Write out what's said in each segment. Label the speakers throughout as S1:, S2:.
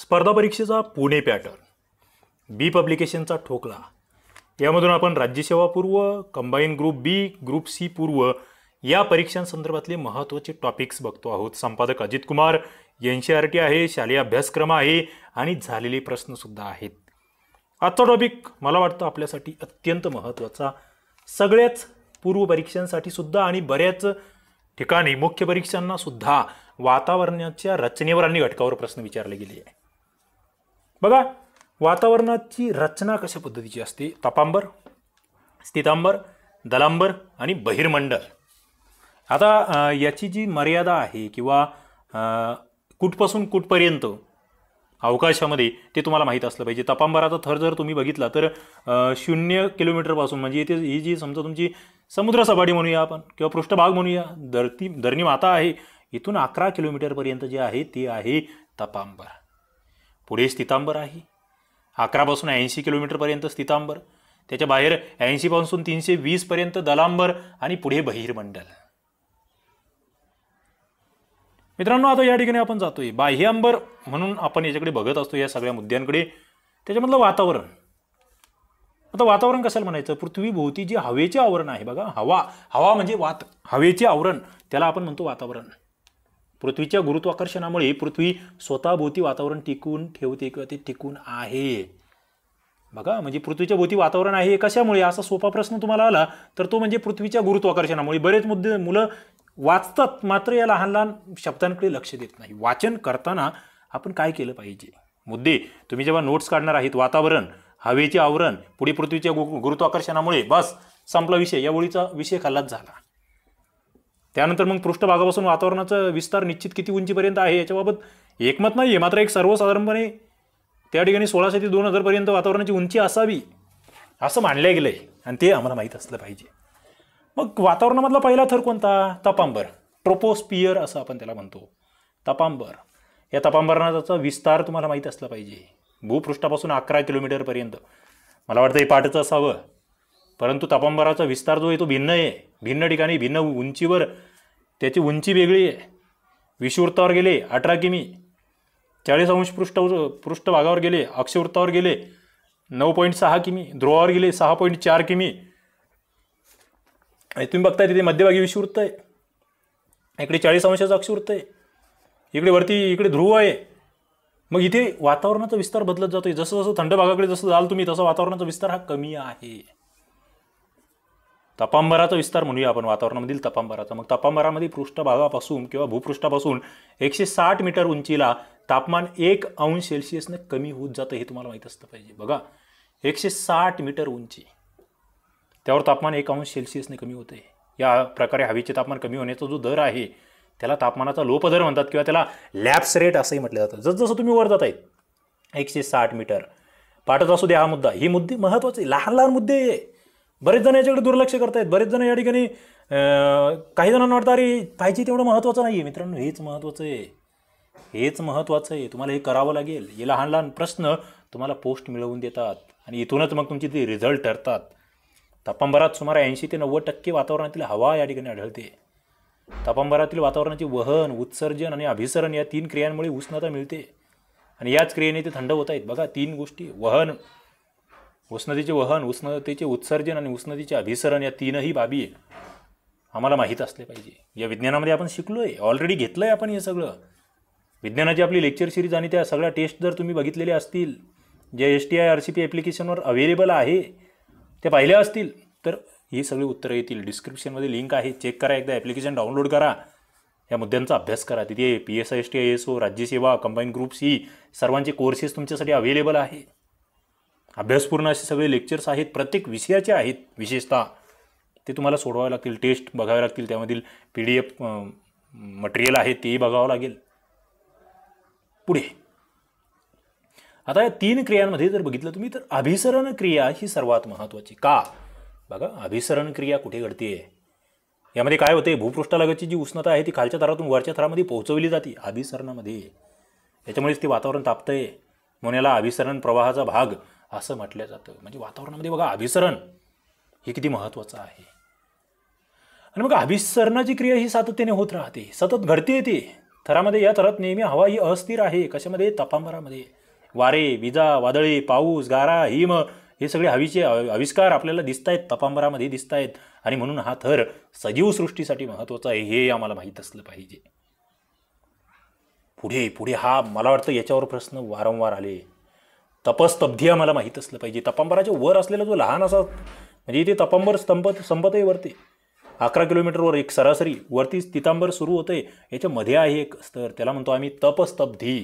S1: स्पर्धा परीक्षेचा पुणे पॅटर्न बी पब्लिकेशनचा ठोकला यामधून आपण राज्यसेवा पूर्व combine group B group C पूर्व या परीक्षांसंदर्भातले महत्त्वाचे टॉपिक्स बघतो आहोत संपादक Ajit Kumar N C R T आहे शालेय अभ्यासक्रम आहे आणि झालेले प्रश्नसुद्धा आहेत आजचा टॉपिक मला वाटतं आपल्यासाठी अत्यंत महत्त्वाचा सगळ्याच पूर्व परीक्षांसाठी सुद्धा आणि बऱ्याच ठिकाणी मुख्य परीक्षांना सुद्धा वातावरणाच्या रचनेवर आणि घटकावर प्रश्न विचारले गेले आहे बघा वातावरणाची रचना कशा पद्धतीची असते तपांबर स्थितांबर दलांबर आणि बहिरमंडल आता याची जी मर्यादा आहे किंवा कुठपासून कुठपर्यंत अवकाशामध्ये ते तुम्हाला माहीत असलं पाहिजे तपांबराचा थर जर तुम्ही बघितला तर शून्य किलोमीटरपासून म्हणजे इथे ही जी समजा तुमची समुद्रसपाटी म्हणूया आपण किंवा पृष्ठभाग म्हणूया धरती धरणी माता आहे इथून अकरा किलोमीटरपर्यंत जे आहे ते आहे तपांबर पुढे स्थितांबर आहे अकरापासून ऐंशी किलोमीटरपर्यंत स्थितांबर त्याच्या बाहेर ऐंशीपासून तीनशे वीसपर्यंत दलांबर आणि पुढे बहिर्मंडल मित्रांनो आता या ठिकाणी आपण जातोय बाह्यांबर म्हणून आपण याच्याकडे बघत असतो या सगळ्या मुद्द्यांकडे त्याच्यामधलं वातावरण आता वातावरण कसं म्हणायचं पृथ्वीभोवती जे हवेचे आवरण आहे बघा हवा हवा म्हणजे वात हवेचे आवरण त्याला आपण म्हणतो वातावरण पृथ्वीच्या गुरुत्वाकर्षणामुळे पृथ्वी स्वतःभोवती वातावरण टिकून ठेवते किंवा ते टिकून आहे बघा म्हणजे पृथ्वीच्या भोवती वातावरण आहे कशामुळे असा सोपा प्रश्न तुम्हाला आला तर तो म्हणजे पृथ्वीच्या गुरुत्वाकर्षणामुळे बरेच मुद्दे मुलं वाचतात मात्र या लहान लहान शब्दांकडे लक्ष देत नाही वाचन करताना आपण काय केलं पाहिजे मुद्दे तुम्ही जेव्हा नोट्स काढणार आहेत वातावरण हवेचे आवरण पुढे पृथ्वीच्या गुरुत्वाकर्षणामुळे बस संपला विषय या ओळीचा विषय खाल्लाच झाला त्यानंतर मग पृष्ठभागापासून वातावरणाचा विस्तार निश्चित किती उंचीपर्यंत आहे याच्याबाबत एकमत नाही आहे मात्र एक सर्वसाधारणपणे त्या ठिकाणी सोळाशे ते दोन हजारपर्यंत वातावरणाची उंची असावी असं मानलं गेलं आहे आणि ते आम्हाला माहीत असलं पाहिजे मग वातावरणामधला पहिला थर कोणता तपांबर ट्रोपोस्पियर असं आपण त्याला म्हणतो तपांबर या तपांबरणाचा विस्तार तुम्हाला माहीत असला पाहिजे भूपृष्ठापासून अकरा किलोमीटरपर्यंत मला वाटतं हे पाठचं असावं परंतु तापांबराचा विस्तार जो आहे तो भिन्न आहे भिन्न ठिकाणी भिन्न उंचीवर त्याची उंची वेगळी आहे विषुवृत्तावर गेले अठरा किमी चाळीस अंश पृष्ठ पृष्ठभागावर गेले अक्षवृत्तावर गेले नऊ पॉईंट सहा किमी ध्रुवावर गेले सहा पॉईंट चार किमी तुम्ही बघताय तिथे मध्यभागी विषुवृत्त आहे इकडे चाळीस अंशाचं अक्षवृत्त आहे इकडे वरती इकडे ध्रुव आहे मग इथे वातावरणाचा विस्तार बदलत जातो जसं जसं थंड भागाकडे जसं जाल तुम्ही तसं वातावरणाचा विस्तार हा कमी आहे तपांबराचा विस्तार म्हणूया आपण वातावरणामधील तपांबराचा मग तपांबरामध्ये पृष्ठभागापासून किंवा भूपृष्ठापासून एकशे साठ मीटर उंचीला तापमान एक अंश सेल्सिअसने कमी होत जातं हे तुम्हाला माहीत असतं पाहिजे बघा एकशे साठ मीटर उंची त्यावर तापमान एक अंश सेल्सिअसने कमी होते या प्रकारे हवेचे तापमान कमी होण्याचा जो दर आहे त्याला तापमानाचा लोपदर म्हणतात किंवा त्याला लॅप्स रेट असंही म्हटलं जातं जसजसं तुम्ही वर जात आहेत एकशे साठ मीटर पाठत असू द्या हा मुद्दा ही मुद्दे महत्त्वाचे लहान लहान मुद्दे बरेच जण याच्याकडे दुर्लक्ष करतायत बरेच जण या ठिकाणी काही जणांना वाटतं अरे पाहिजे तेवढं महत्त्वाचं नाही आहे मित्रांनो हेच महत्त्वाचं आहे हेच महत्त्वाचं आहे तुम्हाला हे करावं लागेल हे लहान लहान प्रश्न तुम्हाला पोस्ट मिळवून देतात आणि इथूनच मग तुमचे ते रिझल्ट ठरतात तापंबरात सुमारे ऐंशी ते नव्वद टक्के वातावरणातील हवा या ठिकाणी आढळते तापंबरातील वातावरणाचे वहन उत्सर्जन आणि अभिसरण या तीन क्रियांमुळे उष्णता मिळते आणि याच क्रियेने ते थंड होत आहेत बघा तीन गोष्टी वहन उष्णतेचे वहन उष्णतेचे उत्सर्जन आणि उष्णतेचे अभिसरण या तीनही बाबी आम्हाला माहीत असले पाहिजे या विज्ञानामध्ये आपण शिकलो आहे ऑलरेडी घेतलं आहे आपण हे सगळं विज्ञानाची आपली लेक्चर सिरीज आणि त्या सगळ्या टेस्ट जर तुम्ही बघितलेल्या असतील ज्या S T I R C P ॲप्लिकेशनवर अवेलेबल आहे त्या पाहिल्या असतील तर ही सगळी उत्तरं येतील डिस्क्रिप्शनमध्ये लिंक आहे चेक करा एकदा ॲप्लिकेशन डाउनलोड करा या मुद्द्यांचा अभ्यास करा तिथे P S I S T I S O राज्यसेवा कंबाईन ग्रुप सी सर्वांचे कोर्सेस तुमच्यासाठी अवेलेबल आहे अभ्यासपूर्ण असे सगळे लेक्चर्स आहेत प्रत्येक विषयाचे आहेत विशेषतः ते तुम्हाला सोडवावे लागतील टेस्ट बघावे लागतील त्यामधील पी डी एफ मटेरियल आहे तेही बघावं लागेल पुढे आता या तीन क्रियांमध्ये जर बघितलं तुम्ही तर अभिसरण क्रिया ही सर्वात महत्वाची का बघा अभिसरण क्रिया कुठे घडते यामध्ये काय होते भूपृष्ठालगतची जी उष्णता आहे ती खालच्या थरातून वरच्या थरामध्ये पोहोचवली जाते अभिसरणामध्ये याच्यामुळेच ते वातावरण तापतंय म्हणून याला अभिसरण प्रवाहाचा भाग असं म्हटलं जातं म्हणजे वातावरणामध्ये बघा अभिसरण हे किती महत्त्वाचं आहे आणि मग अभिसरणाची क्रिया ही सातत्याने होत राहते सतत घडते येते थरामध्ये या थरात नेहमी हवा ही अस्थिर आहे कशामध्ये तपांबरामध्ये वारे विजा वादळे पाऊस गारा हिम हे सगळे हवीचे आविष्कार आपल्याला दिसत आहेत तपांबरामध्ये दिसत आहेत आणि म्हणून हा थर सजीव सृष्टीसाठी महत्त्वाचा आहे हे आम्हाला माहीत असलं पाहिजे पुढे पुढे हा मला वाटतं याच्यावर प्रश्न वारंवार आले तपस्तब्धी आम्हाला माहीत असलं पाहिजे तपांबराच्या वर असलेला जो लहान असा म्हणजे इथे तपांबर स्तंभ संपतही वरती अकरा किलोमीटरवर एक सरासरी वरती तितांबर सुरू होते याच्यामध्ये आहे एक स्तर त्याला म्हणतो आम्ही तपस्तब्धी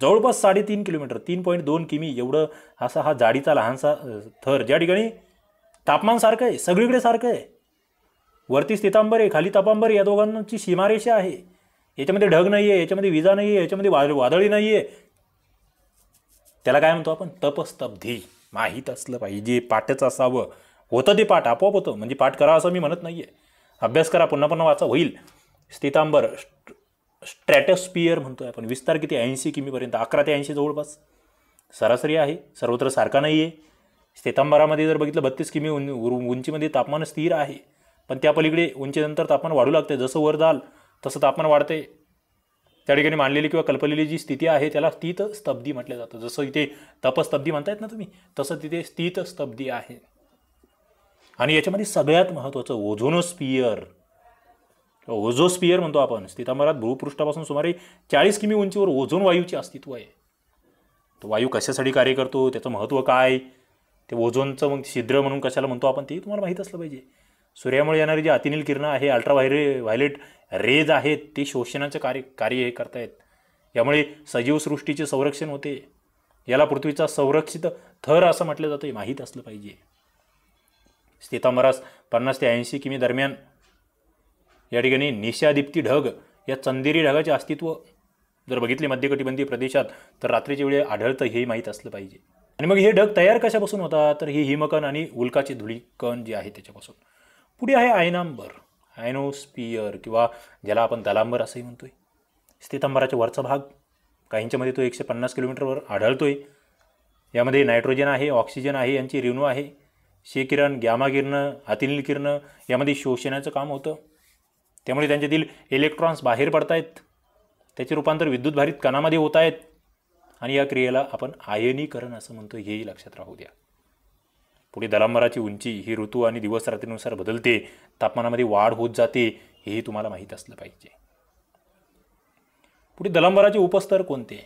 S1: जवळपास साडेतीन किलोमीटर तीन पॉईंट दोन किमी एवढं असा हा जाडीचा लहानसा थर ज्या ठिकाणी तापमान सारखं आहे सगळीकडे सारखं आहे वरती स्थितांबर आहे खाली तापांबर या दोघांची सीमारेषा आहे याच्यामध्ये ढग नाही आहे याच्यामध्ये विजा नाही आहे याच्यामध्ये वाद वादळी नाही आहे त्याला काय म्हणतो आपण तपस्तब्धी माहीत असलं पाहिजे पाठच असावं होतं ते पाठ आपोआप होतं म्हणजे पाठ करा असं मी म्हणत नाही आहे अभ्यास करा पुन्हा पुन्हा वाचा होईल स्थितांबर स्ट्रॅटस्पियर म्हणतो आपण विस्तार किती ऐंशी किमीपर्यंत अकरा ते ऐंशी जवळपास सरासरी आहे सर्वत्र सारखा नाही आहे स्थितांबरामध्ये जर बघितलं बत्तीस किमी उं उंचीमध्ये तापमान स्थिर आहे पण त्या पलीकडे उंचीनंतर तापमान वाढू लागते जसं वर जाल तसं तापमान वाढते त्या ठिकाणी मांडलेली किंवा कल्पलेली जी स्थिती आहे त्याला स्थित स्तब्धी म्हटलं जातं जसं इथे तपस्तब्धी म्हणतायत ना तुम्ही तसं तिथे स्थित स्तब्धी आहे आणि याच्यामध्ये सगळ्यात महत्त्वाचं ओझोनोस्पियर ओझोस्पियर म्हणतो आपण स्थितांबरात भूपृष्ठापासून सुमारे चाळीस किमी उंचीवर ओझोन वायूचे अस्तित्व आहे तो वायू कशासाठी कार्य करतो त्याचं महत्त्व काय ते ओझोनचं मग छिद्र म्हणून कशाला म्हणतो आपण ते तुम्हाला माहीत असलं पाहिजे सूर्यामुळे येणारी जी अतिनील किरणं आहे अल्ट्राव्हायरे व्हायलेट रेज आहेत ते शोषणाचं कार्य कार्य हे करतायत यामुळे सजीवसृष्टीचे संरक्षण होते याला पृथ्वीचा संरक्षित थर असं म्हटलं जातं हे माहीत असलं पाहिजे स्थितांबरास पन्नास ते ऐंशी किमी दरम्यान या ठिकाणी निशादीप्ती ढग या चंदेरी ढगाचे अस्तित्व जर बघितले मध्यकटिबंधीय प्रदेशात तर रात्रीच्या वेळी आढळतं हे माहीत असलं पाहिजे आणि मग हे ढग तयार कशापासून होतात तर ही हिमकण आणि उल्काची कण जे आहे त्याच्यापासून पुढे आहे आयनांबर आयनोस्पियर किंवा ज्याला आपण दलांबर असंही म्हणतो आहे स्थितंबराच्या वरचा भाग काहींच्यामध्ये तो एकशे पन्नास किलोमीटरवर आढळतो आहे यामध्ये नायट्रोजन आहे ऑक्सिजन आहे यांची रेणू आहे शेकिरण ग्यामा अतिनिल किरणं यामध्ये शोषणाचं काम होतं त्यामुळे त्यांच्यातील इलेक्ट्रॉन्स बाहेर पडत आहेत त्याचे रूपांतर विद्युतभारित कणामध्ये होत आहेत आणि या क्रियेला आपण आयनीकरण असं म्हणतो हेही लक्षात राहू द्या पुढे दलांबराची उंची ही ऋतू आणि दिवस रात्रीनुसार बदलते तापमानामध्ये वाढ होत जाते हेही तुम्हाला माहीत असलं पाहिजे पुढे दलांबराचे उपस्तर कोणते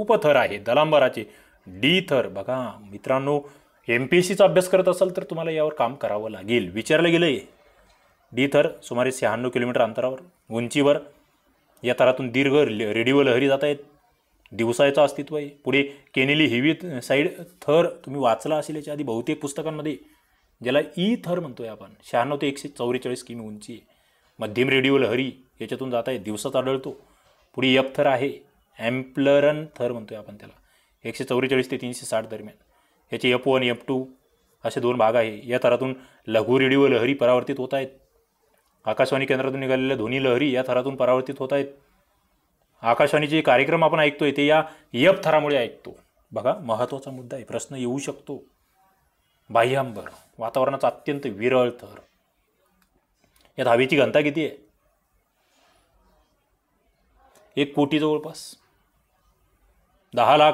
S1: उपथर आहे दलांबराचे डी थर बघा मित्रांनो एम पी एस सीचा अभ्यास करत असाल तर तुम्हाला यावर काम करावं लागेल विचारलं गेलं आहे डी थर सुमारे शहाण्णव किलोमीटर अंतरावर उंचीवर या थरातून दीर्घ रेडिओ लहरी जात आहेत दिवसायचं अस्तित्व आहे पुढे केनेली हेवी साईड थर तुम्ही वाचला असेल याच्या आधी बहुतेक पुस्तकांमध्ये ज्याला ई थर म्हणतो आहे आपण शहाण्णव ते एकशे चौवेचाळीस किमी उंची मध्यम रेडिओ लहरी याच्यातून जात आहे दिवसात आढळतो पुढे यप थर आहे ॲम्प्लरन थर म्हणतो आहे आपण त्याला एकशे चौवेचाळीस ते तीनशे साठ दरम्यान याचे एफ वन एफ टू असे दोन भाग आहे या थरातून लघु रेडिओ लहरी परावर्तित होत आहेत आकाशवाणी केंद्रातून निघालेल्या ध्वनी लहरी या थरातून परावर्तित होत आहेत आकाशवाणीचे कार्यक्रम आपण ऐकतोय ते या यप थरामुळे ऐकतो बघा महत्त्वाचा मुद्दा आहे प्रश्न येऊ शकतो बाह्यांबर वातावरणाचा अत्यंत विरळ थर या दहावीची घनता किती आहे एक कोटी जवळपास दहा लाख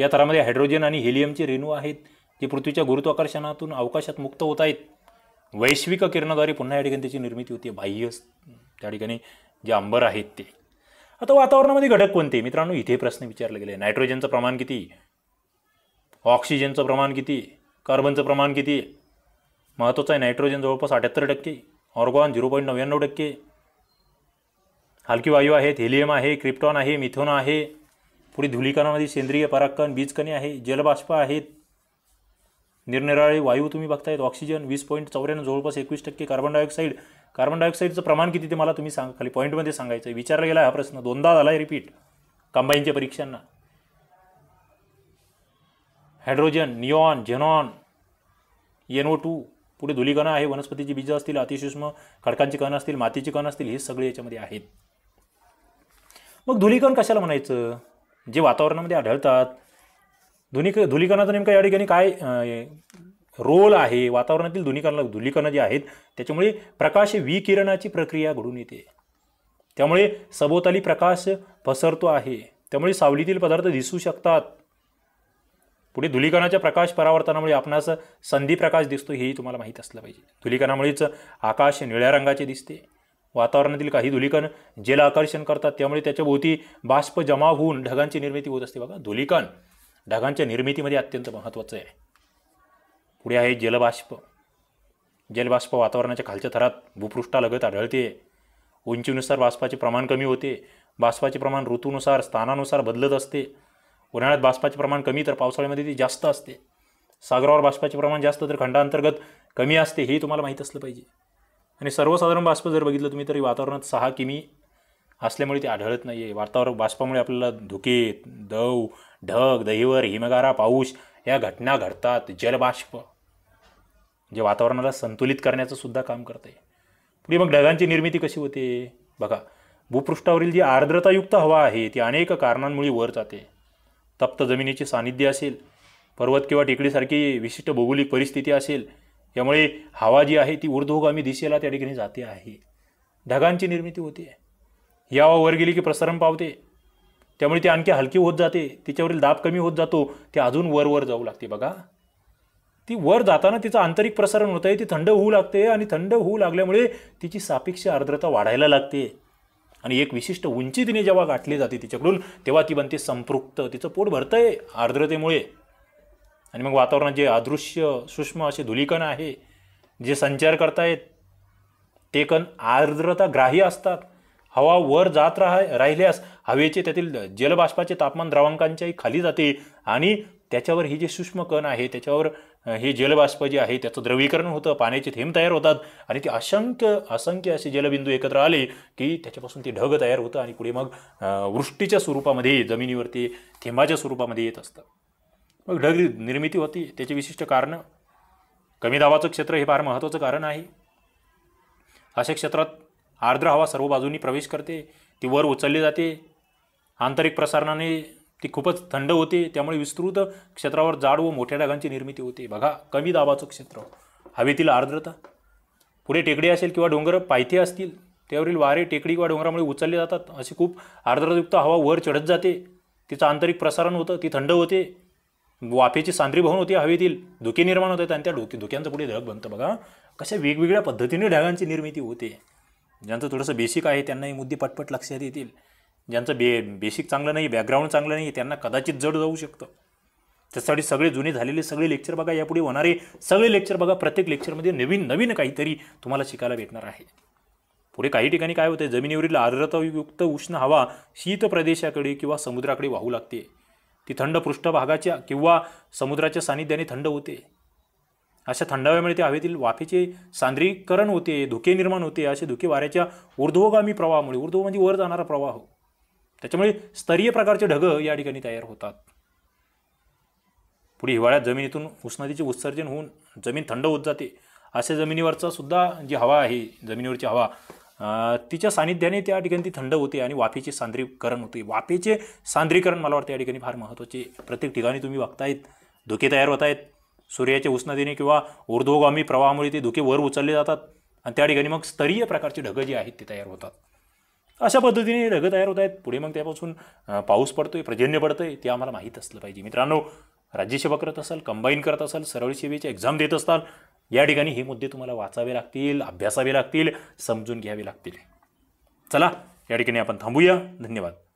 S1: या थरामध्ये हायड्रोजन आणि हेलियमचे रेणू आहेत जे पृथ्वीच्या गुरुत्वाकर्षणातून अवकाशात मुक्त होत आहेत वैश्विक किरणाद्वारे पुन्हा या ठिकाणी त्याची निर्मिती होते बाह्य त्या ठिकाणी जे अंबर आहेत ते आता वातावरणामध्ये घटक कोणते मित्रांनो इथे प्रश्न विचारले गेले नायट्रोजनचं प्रमाण किती ऑक्सिजनचं प्रमाण किती कार्बनचं प्रमाण किती महत्त्वाचं आहे नायट्रोजन जवळपास अठ्याहत्तर टक्के ऑर्गॉन झिरो पॉईंट नव्याण्णव टक्के हलकी वायू आहेत हेलियम आहे क्रिप्टॉन आहे मिथोन आहे पुढे धुलिकणामध्ये सेंद्रिय परागकण बीजकणी आहे जलबाष्प आहेत निरनिराळे वायू तुम्ही बघतायत ऑक्सिजन वीस पॉईंट चौऱ्याण्णव जवळपास एकवीस टक्के कार्बन डायऑक्साईड कार्बन डायऑक्साईडचं प्रमाण किती ते मला तुम्ही सांगा खाली पॉईंटमध्ये सांगायचं आहे विचारला गेला हा प्रश्न दोनदा झाला आहे रिपीट कंबाईनच्या परीक्षांना hydrogen neon xenon N O two पुढे धुलीकणं आहे वनस्पतीची बीजं असतील अतिसूक्ष्म खडकांची कण असतील मातीची कण असतील हे सगळे याच्यामध्ये आहेत मग धुलीकण कशाला म्हणायचं जे वातावरणामध्ये आढळतात धुनिक धुलीकणाचं नेमकं या ठिकाणी काय रोल आहे वातावरणातील धुनीकरण धुलीकरणं जे आहेत त्याच्यामुळे प्रकाश विकिरणाची प्रक्रिया घडून येते त्यामुळे सभोवताली प्रकाश पसरतो आहे त्यामुळे सावलीतील पदार्थ दिसू शकतात पुढे धुलीकणाच्या प्रकाश परावर्तनामुळे आपणास संधी प्रकाश दिसतो हेही तुम्हाला माहीत असलं पाहिजे धुलीकणामुळेच आकाश निळ्या रंगाचे दिसते वातावरणातील काही धुलीकण जेला आकर्षण करतात त्यामुळे भोवती बाष्प जमा होऊन ढगांची निर्मिती होत असते बघा धुलीकण ढगांच्या निर्मितीमध्ये अत्यंत महत्त्वाचं आहे पुढे आहे जलबाष्प जलबाष्प वातावरणाच्या खालच्या थरात भूपृष्ठालगत आढळते उंचीनुसार बाष्पाचे प्रमाण कमी होते बाष्पाचे प्रमाण ऋतूनुसार स्थानानुसार बदलत असते उन्हाळ्यात बाष्पाचे प्रमाण कमी तर पावसाळ्यामध्ये ते जास्त असते सागरावर बाष्पाचे प्रमाण जास्त तर खंडांतर्गत कमी असते हे तुम्हाला माहीत असलं पाहिजे आणि सर्वसाधारण बाष्प जर बघितलं तुम्ही तरी वातावरणात सहा किमी असल्यामुळे ते आढळत नाही आहे वातावरण बाष्पामुळे आपल्याला धुके दव ढग दहिवर हिमगारा पाऊस या घटना घडतात जलबाष्प म्हणजे वातावरणाला संतुलित करण्याचं सुद्धा काम करते पुढे मग ढगांची निर्मिती कशी होते बघा भूपृष्ठावरील जी आर्द्रतायुक्त हवा आहे ती अनेक कारणांमुळे वर जाते तप्त जमिनीचे सानिध्य असेल पर्वत किंवा टेकडीसारखी विशिष्ट भौगोलिक परिस्थिती असेल यामुळे हवा जी आहे ती ऊर्ध्वगामी दिशेला त्या ठिकाणी जाते आहे ढगांची निर्मिती होते ही हवा वर गेली की प्रसारण पावते त्यामुळे ती आणखी हलकी होत जाते तिच्यावरील दाब कमी होत जातो ते अजून वरवर जाऊ लागते बघा ती वर जाताना तिचं आंतरिक प्रसारण होत आहे ती थंड होऊ लागते आणि थंड होऊ लागल्यामुळे तिची सापेक्ष आर्द्रता वाढायला लागते आणि एक विशिष्ट उंची तिने जेव्हा गाठली जाते तिच्याकडून तेव्हा ती बनते संपृक्त तिचं पोट भरतं आहे आर्द्रतेमुळे आणि मग वातावरणात जे अदृश्य सूक्ष्म असे धुलीकण आहे जे संचार करतायत ते कण आर्द्रता ग्राही असतात हवा वर जात राहा राहिल्यास हवेचे त्यातील जलबाष्पाचे तापमान द्रवांकांच्याही खाली जाते आणि त्याच्यावर ही जे सूक्ष्म कण आहे त्याच्यावर हे जलबाष्प जे आहे त्याचं द्रवीकरण होतं पाण्याचे थेंब तयार होतात आणि ते असंख्य असंख्य असे जलबिंदू एकत्र आले की त्याच्यापासून ते ढग तयार होतं आणि पुढे मग वृष्टीच्या स्वरूपामध्ये जमिनीवरती थेंबाच्या स्वरूपामध्ये येत असतं मग ढग निर्मिती होती त्याचे विशिष्ट कारणं कमी दाबाचं क्षेत्र हे फार महत्त्वाचं कारण आहे अशा क्षेत्रात आर्द्र हवा सर्व बाजूंनी प्रवेश करते ती वर उचलली जाते आंतरिक प्रसारणाने ती खूपच थंड होते त्यामुळे विस्तृत क्षेत्रावर जाड व मोठ्या ढगांची निर्मिती होते बघा कमी दाबाचं क्षेत्र हवेतील आर्द्रता पुढे टेकडी असेल किंवा डोंगर पायथे असतील त्यावरील वारे टेकडी किंवा डोंगरामुळे उचलले जातात अशी खूप आर्द्रतायुक्त हवा वर चढत जाते तिचं आंतरिक प्रसारण होतं ती थंड होते वाफेची सांद्रीभवन होते हवेतील धुके निर्माण होतात आणि त्या डोके धुक्यांचं पुढे ढग बनतं बघा कशा वेगवेगळ्या पद्धतीने ढगांची निर्मिती होते ज्यांचं थोडंसं बेसिक आहे त्यांना मुद्दे पटपट लक्षात येतील ज्यांचं बे बेसिक चांगलं नाही बॅकग्राऊंड चांगलं नाही त्यांना कदाचित जड जाऊ शकतं त्यासाठी सगळे जुने झालेले सगळे लेक्चर बघा यापुढे होणारे सगळे लेक्चर बघा प्रत्येक लेक्चरमध्ये नवीन नवीन काहीतरी तुम्हाला शिकायला भेटणार आहे पुढे काही ठिकाणी काय होतं जमिनीवरील आर्द्रतायुक्त उष्ण हवा शीत प्रदेशाकडे किंवा समुद्राकडे वाहू लागते ती थंड पृष्ठभागाच्या किंवा समुद्राच्या सानिध्याने थंड होते अशा थंडाव्यामुळे ते हवेतील वाफेचे सांद्रीकरण होते धुके निर्माण होते असे धुके वाऱ्याच्या ऊर्ध्वगामी प्रवाहामुळे ऊर्ध्व म्हणजे वर जाणारा प्रवाह हो। त्याच्यामुळे स्तरीय प्रकारचे ढगं या ठिकाणी तयार होतात पुढे हिवाळ्यात जमिनीतून उष्णतेचे उत्सर्जन होऊन जमीन थंड होत जाते अशा जमिनीवरचा सुद्धा जी हवा आहे जमिनीवरची हवा तिच्या सानिध्याने त्या ठिकाणी ती थंड होते आणि वाफेचे सांद्रीकरण होते वाफेचे सांद्रीकरण मला वाटतं या ठिकाणी फार महत्त्वाचे प्रत्येक ठिकाणी तुम्ही वागतायत धुके तयार होत आहेत सूर्याच्या उष्णतेने किंवा ऊर्ध्वगामी प्रवाहामुळे ते धुके वर उचलले जातात आणि त्या ठिकाणी मग स्तरीय प्रकारचे ढगं जे आहेत ते तयार होतात अशा पद्धतीने ढग तयार होत आहेत पुढे मग त्यापासून पाऊस पडतोय प्रजन्य पडतंय ते आम्हाला माहीत असलं पाहिजे मित्रांनो राज्यसेवा करत असाल कंबाईन करत असाल सरळ सेवेची एक्झाम देत असाल या ठिकाणी हे मुद्दे तुम्हाला वाचावे लागतील अभ्यासावे लागतील समजून घ्यावे लागतील चला या ठिकाणी आपण थांबूया धन्यवाद